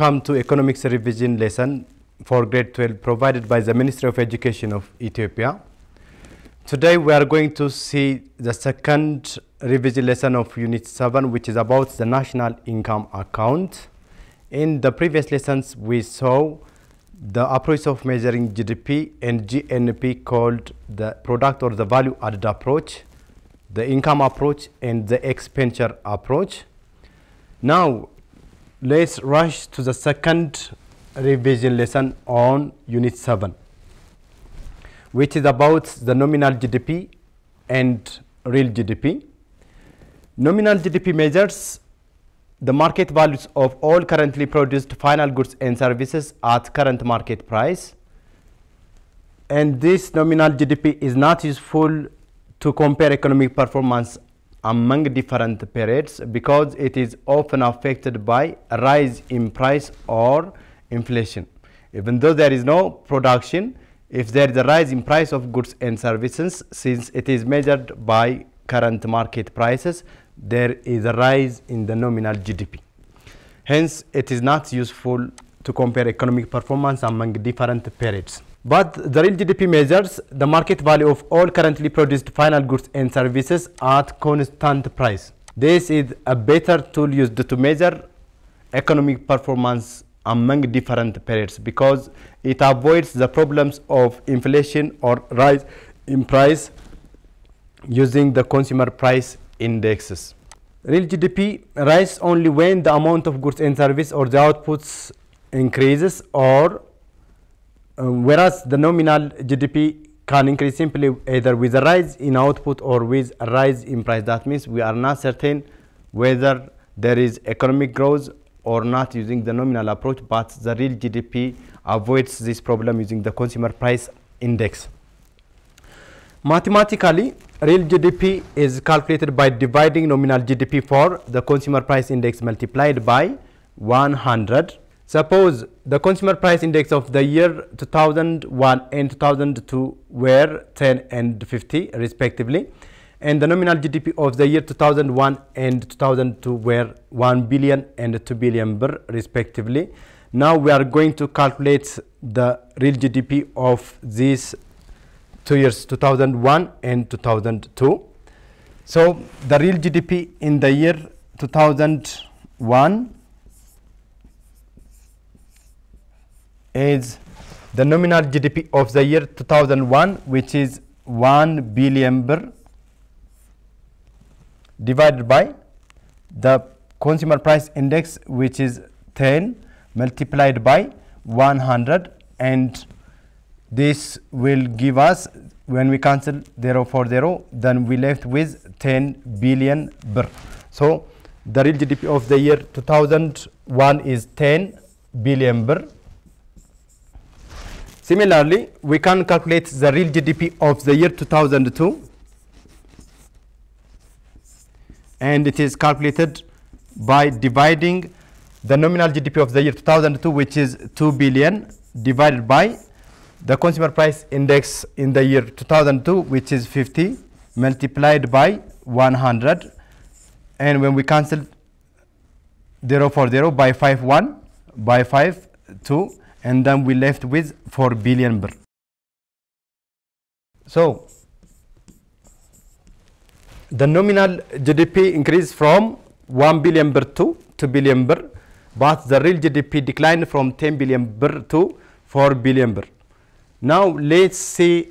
come to economics revision lesson for grade 12 provided by the Ministry of Education of Ethiopia. Today we are going to see the second revision lesson of unit 7 which is about the national income account. In the previous lessons we saw the approach of measuring GDP and GNP called the product or the value added approach, the income approach and the expenditure approach. Now let's rush to the second revision lesson on unit 7 which is about the nominal GDP and real GDP. Nominal GDP measures the market values of all currently produced final goods and services at current market price and this nominal GDP is not useful to compare economic performance among different periods because it is often affected by rise in price or inflation. Even though there is no production, if there is a rise in price of goods and services, since it is measured by current market prices, there is a rise in the nominal GDP. Hence, it is not useful to compare economic performance among different periods. But the real GDP measures the market value of all currently produced final goods and services at constant price. This is a better tool used to measure economic performance among different periods because it avoids the problems of inflation or rise in price using the consumer price indexes. Real GDP rises only when the amount of goods and services or the outputs increases or um, whereas the nominal GDP can increase simply either with a rise in output or with a rise in price. That means we are not certain whether there is economic growth or not using the nominal approach, but the real GDP avoids this problem using the consumer price index. Mathematically, real GDP is calculated by dividing nominal GDP for the consumer price index multiplied by 100 Suppose the consumer price index of the year 2001 and 2002 were 10 and 50 respectively, and the nominal GDP of the year 2001 and 2002 were 1 billion and 2 billion birr respectively. Now we are going to calculate the real GDP of these two years 2001 and 2002. So the real GDP in the year 2001 is the nominal GDP of the year 2001, which is 1 billion birr divided by the consumer price index, which is 10 multiplied by 100 and this will give us when we cancel 0 for 0 then we left with 10 billion birr. So, the real GDP of the year 2001 is 10 billion birr Similarly, we can calculate the real GDP of the year 2002 and it is calculated by dividing the nominal GDP of the year 2002 which is 2 billion divided by the consumer price index in the year 2002 which is 50 multiplied by 100 and when we cancel 0 for 0 by 5 1 by 5 2 and then we left with 4 billion birr. So the nominal GDP increased from 1 billion birr to 2 billion birr, but the real GDP declined from 10 billion birr to 4 billion birr. Now let's see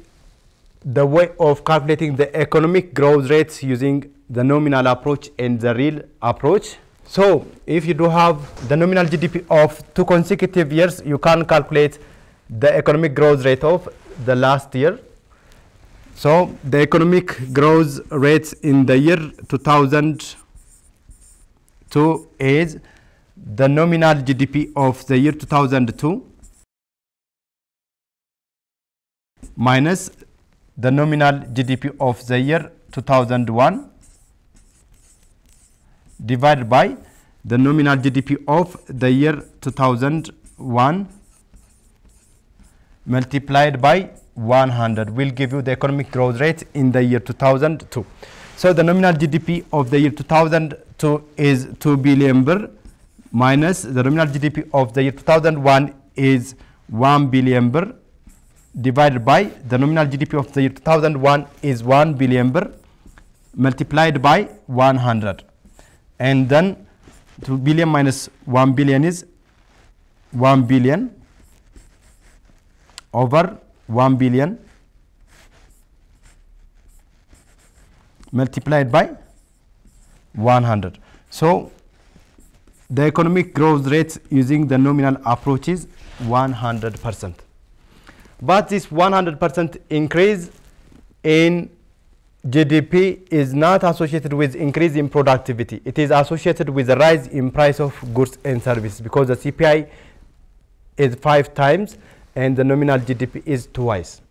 the way of calculating the economic growth rates using the nominal approach and the real approach. So, if you do have the nominal GDP of two consecutive years, you can calculate the economic growth rate of the last year. So, the economic growth rate in the year 2002 is the nominal GDP of the year 2002 minus the nominal GDP of the year 2001 divided by the nominal GDP of the year 2001 multiplied by 100 will give you the economic growth rate in the year 2002. So the nominal GDP of the year 2002 is 2 billion birr minus the nominal GDP of the year 2001 is 1 billion birr divided by the nominal GDP of the year 2001 is 1 billion birr multiplied by 100 and then 2 billion minus 1 billion is 1 billion over 1 billion multiplied by 100. So, the economic growth rate using the nominal approach is 100 percent. But this 100 percent increase in GDP is not associated with increase in productivity. It is associated with a rise in price of goods and services because the CPI is five times and the nominal GDP is twice.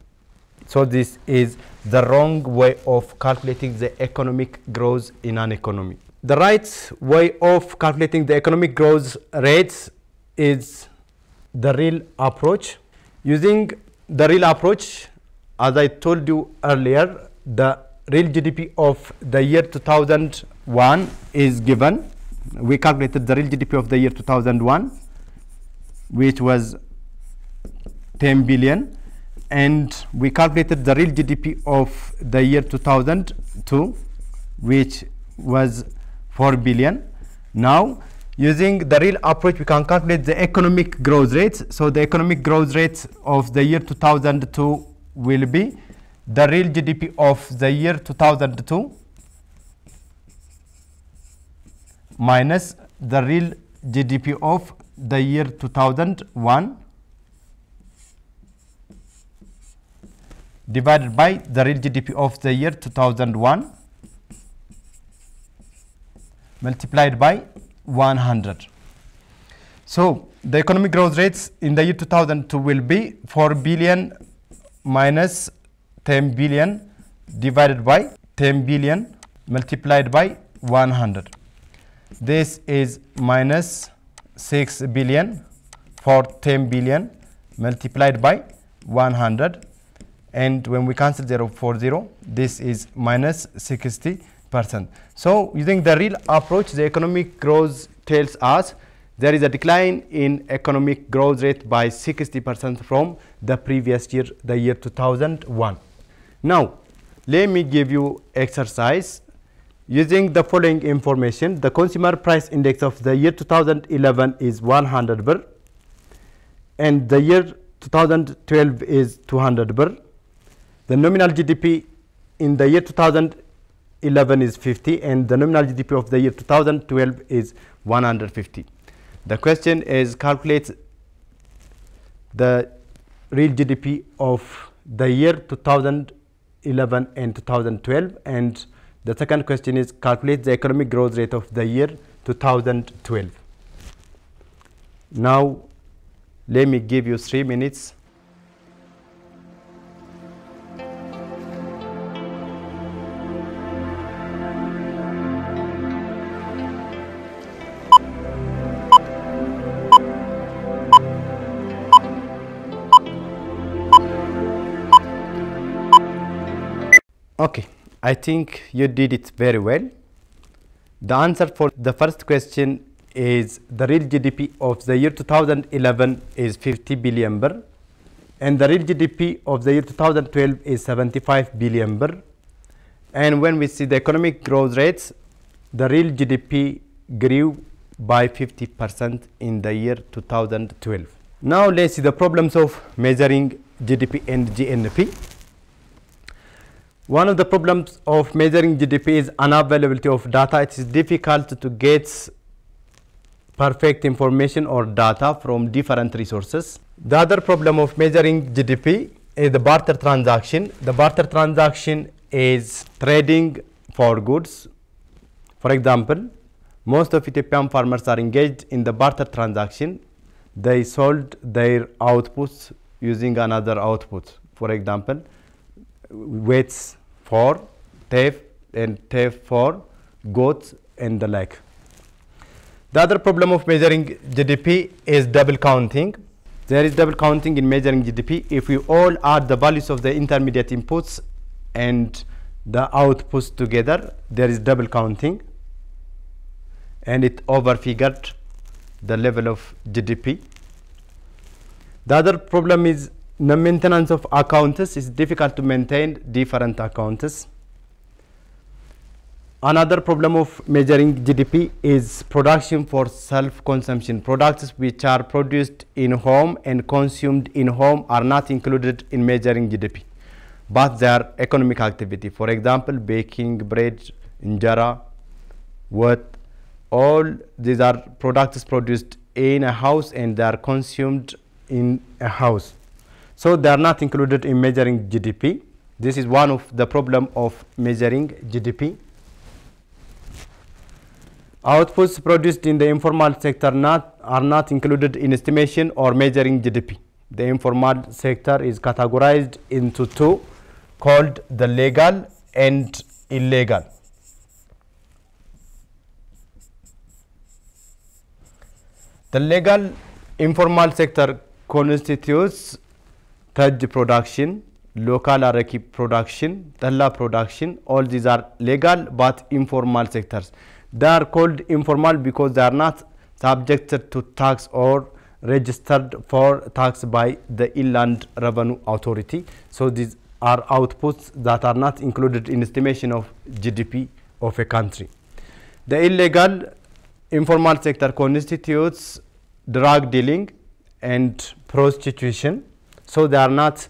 So this is the wrong way of calculating the economic growth in an economy. The right way of calculating the economic growth rates is the real approach. Using the real approach, as I told you earlier, the real GDP of the year 2001 is given. We calculated the real GDP of the year 2001, which was 10 billion. And we calculated the real GDP of the year 2002, which was 4 billion. Now, using the real approach, we can calculate the economic growth rates. So the economic growth rates of the year 2002 will be the real GDP of the year 2002 minus the real GDP of the year 2001 divided by the real GDP of the year 2001 multiplied by 100. So, the economic growth rates in the year 2002 will be 4 billion minus 10 billion divided by 10 billion multiplied by 100. This is minus 6 billion for 10 billion multiplied by 100 and when we cancel 0 for 0 this is minus 60 percent so using the real approach the economic growth tells us there is a decline in economic growth rate by 60 percent from the previous year the year 2001 now, let me give you exercise using the following information. The consumer price index of the year 2011 is 100 birr and the year 2012 is 200 birr. The nominal GDP in the year 2011 is 50 and the nominal GDP of the year 2012 is 150. The question is calculate the real GDP of the year 2000 2011 and 2012. And the second question is calculate the economic growth rate of the year 2012. Now, let me give you three minutes Okay, I think you did it very well. The answer for the first question is the real GDP of the year 2011 is 50 billion birr and the real GDP of the year 2012 is 75 billion birr. And when we see the economic growth rates, the real GDP grew by 50 percent in the year 2012. Now let's see the problems of measuring GDP and GNP. One of the problems of measuring GDP is unavailability of data. It is difficult to get perfect information or data from different resources. The other problem of measuring GDP is the barter transaction. The barter transaction is trading for goods. For example, most of Ethiopian farmers are engaged in the barter transaction. They sold their outputs using another output. For example, weights for TEF and TEF for goats and the like. The other problem of measuring GDP is double counting. There is double counting in measuring GDP if we all add the values of the intermediate inputs and the outputs together there is double counting and it overfigured the level of GDP. The other problem is the maintenance of accounts is difficult to maintain different accounts. Another problem of measuring GDP is production for self-consumption. Products which are produced in home and consumed in home are not included in measuring GDP, but their economic activity. For example, baking, bread, injera, what all these are products produced in a house and they are consumed in a house. So they are not included in measuring GDP. This is one of the problem of measuring GDP. Outputs produced in the informal sector not, are not included in estimation or measuring GDP. The informal sector is categorized into two called the legal and illegal. The legal informal sector constitutes Taj production, local araki production, talla production, all these are legal but informal sectors. They are called informal because they are not subjected to tax or registered for tax by the inland revenue authority. So these are outputs that are not included in estimation of GDP of a country. The illegal informal sector constitutes drug dealing and prostitution. So they are not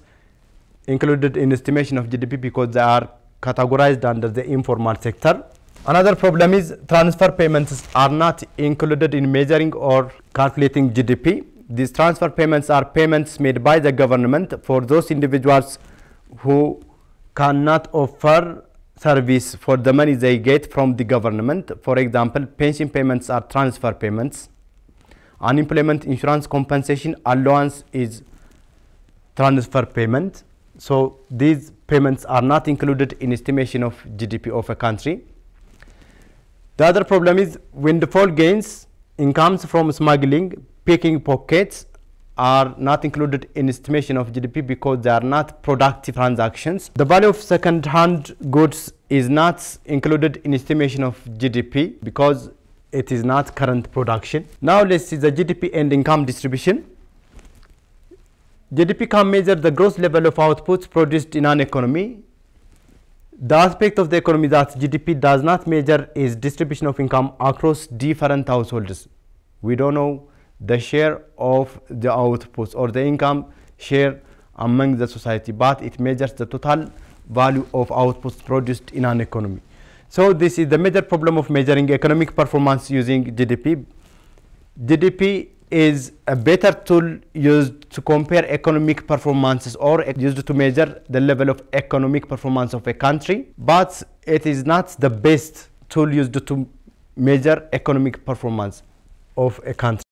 included in estimation of GDP because they are categorized under the informal sector. Another problem is transfer payments are not included in measuring or calculating GDP. These transfer payments are payments made by the government for those individuals who cannot offer service for the money they get from the government. For example, pension payments are transfer payments. Unemployment insurance compensation allowance is transfer payment. So these payments are not included in estimation of GDP of a country. The other problem is windfall gains, incomes from smuggling, picking pockets are not included in estimation of GDP because they are not productive transactions. The value of second-hand goods is not included in estimation of GDP because it is not current production. Now let's see the GDP and income distribution. GDP can measure the gross level of outputs produced in an economy. The aspect of the economy that GDP does not measure is distribution of income across different households. We don't know the share of the outputs or the income share among the society, but it measures the total value of outputs produced in an economy. So this is the major problem of measuring economic performance using GDP. GDP is a better tool used to compare economic performances or used to measure the level of economic performance of a country, but it is not the best tool used to measure economic performance of a country.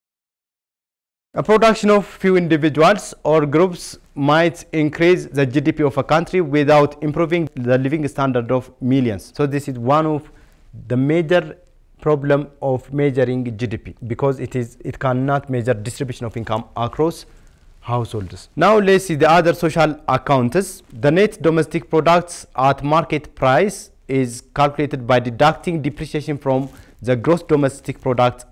A production of few individuals or groups might increase the GDP of a country without improving the living standard of millions. So this is one of the major problem of measuring GDP because it is it cannot measure distribution of income across households. Now let's see the other social accounts. The net domestic products at market price is calculated by deducting depreciation from the gross domestic product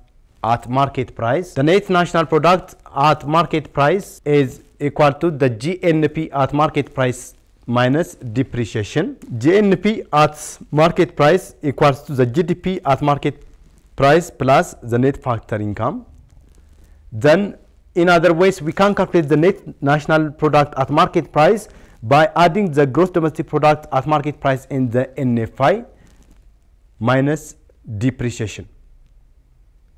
at market price. The net national product at market price is equal to the GNP at market price minus depreciation. GNP at market price equals to the GDP at market price plus the net factor income. Then in other ways, we can calculate the net national product at market price by adding the gross domestic product at market price in the NFI minus depreciation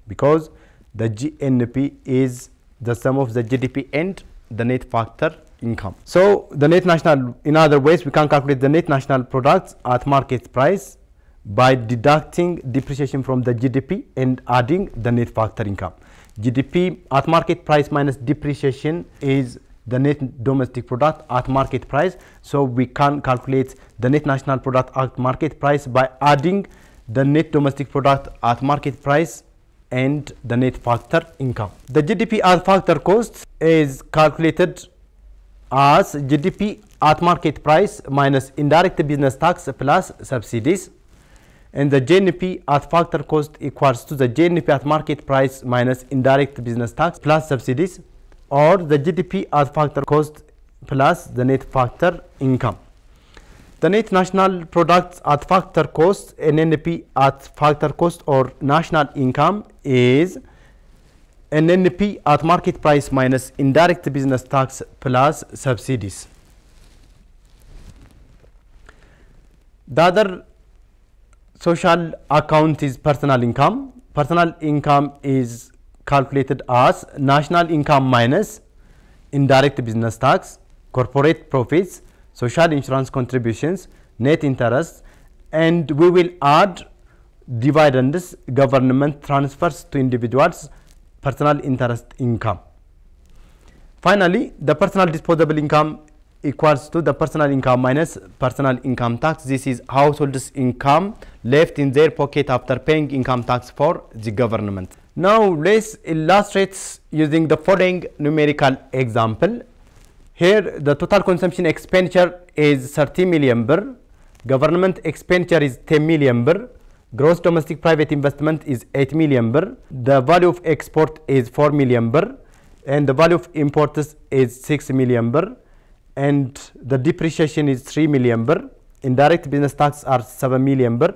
because the GNP is the sum of the GDP and the net factor income. So the net national, in other ways, we can calculate the net national product at market price by deducting depreciation from the GDP and adding the net factor income. GDP at market price minus depreciation is the net domestic product at market price. So we can calculate the net national product at market price by adding the net domestic product at market price and the net factor income. The GDP at factor cost is calculated as GDP at market price minus indirect business tax plus subsidies and the GNP at factor cost equals to the GNP at market price minus indirect business tax plus subsidies or the GDP at factor cost plus the net factor income. The net national product at factor cost, NNP at factor cost or national income is NNP at market price minus indirect business tax plus subsidies. The other social account is personal income. Personal income is calculated as national income minus indirect business tax, corporate profits, social insurance contributions, net interest, and we will add dividends, government transfers to individuals, personal interest income. Finally, the personal disposable income equals to the personal income minus personal income tax. This is household's income left in their pocket after paying income tax for the government. Now, let's illustrate using the following numerical example. Here, the total consumption expenditure is 30 million birr. Government expenditure is 10 million birr. Gross domestic private investment is 8 million birr. The value of export is 4 million birr. And the value of imports is 6 million birr. And the depreciation is 3 million birr. Indirect business tax are 7 million birr.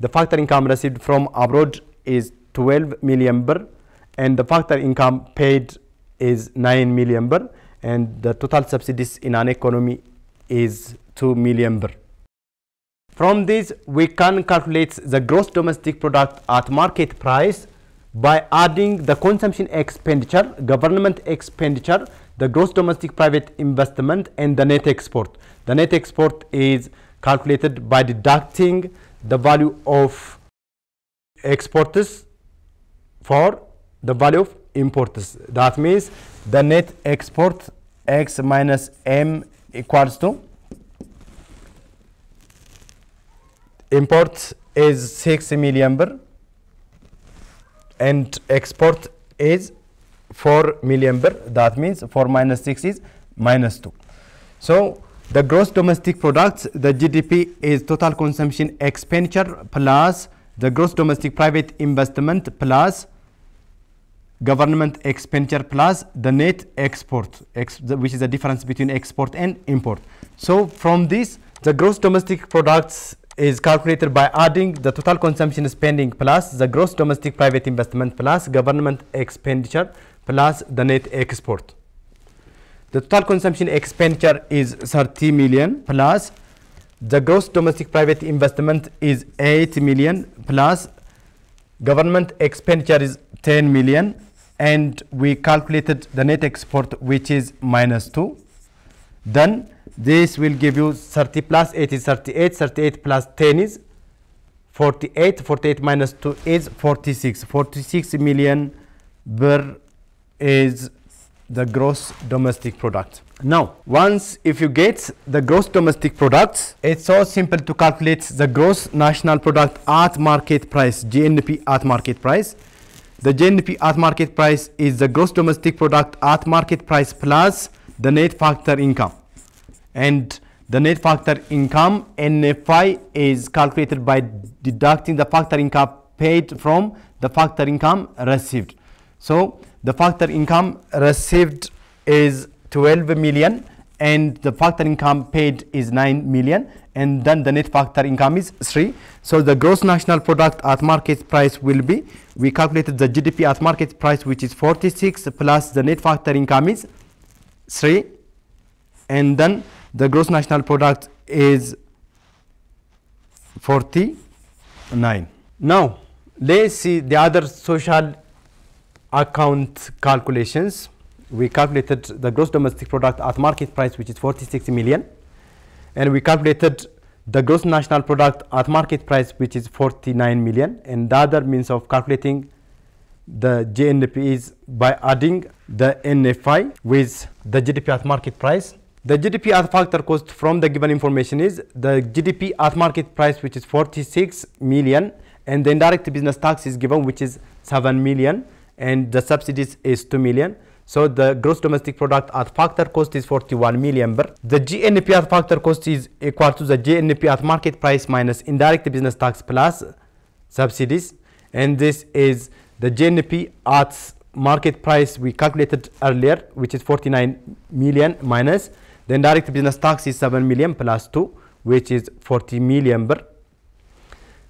The factor income received from abroad is 12 million birr. And the factor income paid is 9 million birr. And the total subsidies in an economy is 2 million birr. From this, we can calculate the gross domestic product at market price by adding the consumption expenditure, government expenditure, the gross domestic private investment, and the net export. The net export is calculated by deducting the value of exports for the value of imports. That means the net export x minus m equals to import is 6 milliampere and export is 4 milliampere that means 4 minus 6 is minus 2 so the gross domestic products, the gdp is total consumption expenditure plus the gross domestic private investment plus government expenditure plus the net export ex which is the difference between export and import so from this the gross domestic products is calculated by adding the total consumption spending plus the gross domestic private investment plus government expenditure plus the net export. The total consumption expenditure is 30 million plus the gross domestic private investment is 8 million plus government expenditure is 10 million and we calculated the net export which is minus 2 then this will give you 30 plus 8 is 38, 38 plus 10 is 48, 48 minus 2 is 46. 46 million birr is the gross domestic product. Now, once if you get the gross domestic product, it's so simple to calculate the gross national product at market price, GNP at market price. The GNP at market price is the gross domestic product at market price plus the net factor income and the net factor income NFI is calculated by deducting the factor income paid from the factor income received. So the factor income received is 12 million and the factor income paid is 9 million and then the net factor income is 3. So the gross national product at market price will be, we calculated the GDP at market price which is 46 plus the net factor income is 3 and then the gross national product is 49. Now, let's see the other social account calculations. We calculated the gross domestic product at market price, which is 46 million, and we calculated the gross national product at market price, which is 49 million, and the other means of calculating the GNP is by adding the NFI with the GDP at market price the GDP at factor cost from the given information is the GDP at market price which is 46 million and the indirect business tax is given which is 7 million and the subsidies is 2 million. So the gross domestic product at factor cost is 41 million birr. The GNP at factor cost is equal to the GNP at market price minus indirect business tax plus subsidies and this is the GNP at market price we calculated earlier which is 49 million minus the indirect business tax is 7 million plus 2, which is 40 million birr.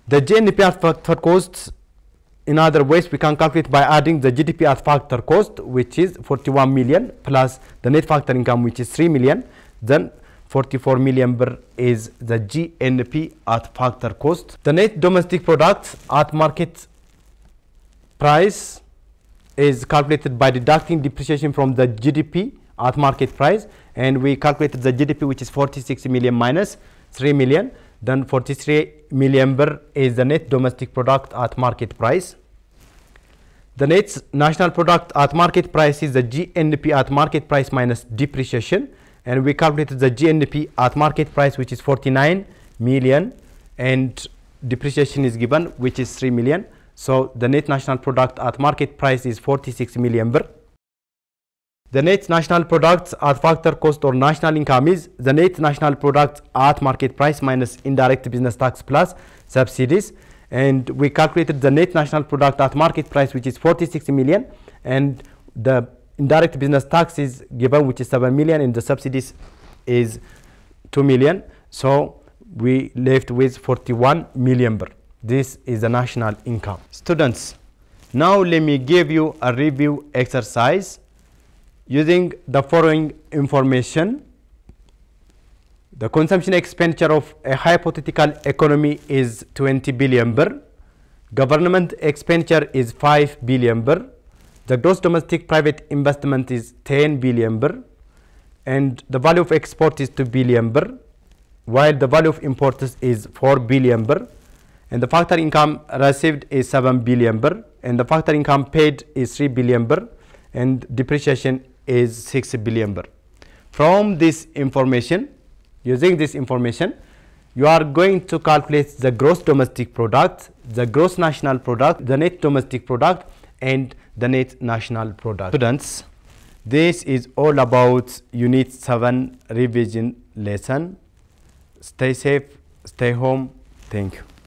The GNP factor cost, in other ways, we can calculate by adding the GDP at factor cost, which is 41 million, plus the net factor income, which is 3 million. Then 44 million birr is the GNP at factor cost. The net domestic product at market price is calculated by deducting depreciation from the GDP at market price and we calculated the GDP which is 46 million minus 3 million then 43 million birr is the net domestic product at market price. The net national product at market price is the GNP at market price minus depreciation and we calculated the GNP at market price which is 49 million and depreciation is given which is 3 million. So, the net national product at market price is 46 million birr the net national products at factor cost or national income is the net national products at market price minus indirect business tax plus subsidies. And we calculated the net national product at market price, which is 46 million. And the indirect business tax is given, which is 7 million, and the subsidies is 2 million. So we left with 41 million birr. This is the national income. Students, now let me give you a review exercise using the following information. The consumption expenditure of a hypothetical economy is 20 billion birr. Government expenditure is 5 billion birr. The gross domestic private investment is 10 billion birr. And the value of export is 2 billion birr, while the value of imports is 4 billion birr. And the factor income received is 7 billion birr. And the factor income paid is 3 billion birr. And depreciation is 6 billion bar. From this information, using this information, you are going to calculate the gross domestic product, the gross national product, the net domestic product, and the net national product. Students, this is all about Unit 7 revision lesson. Stay safe, stay home. Thank you.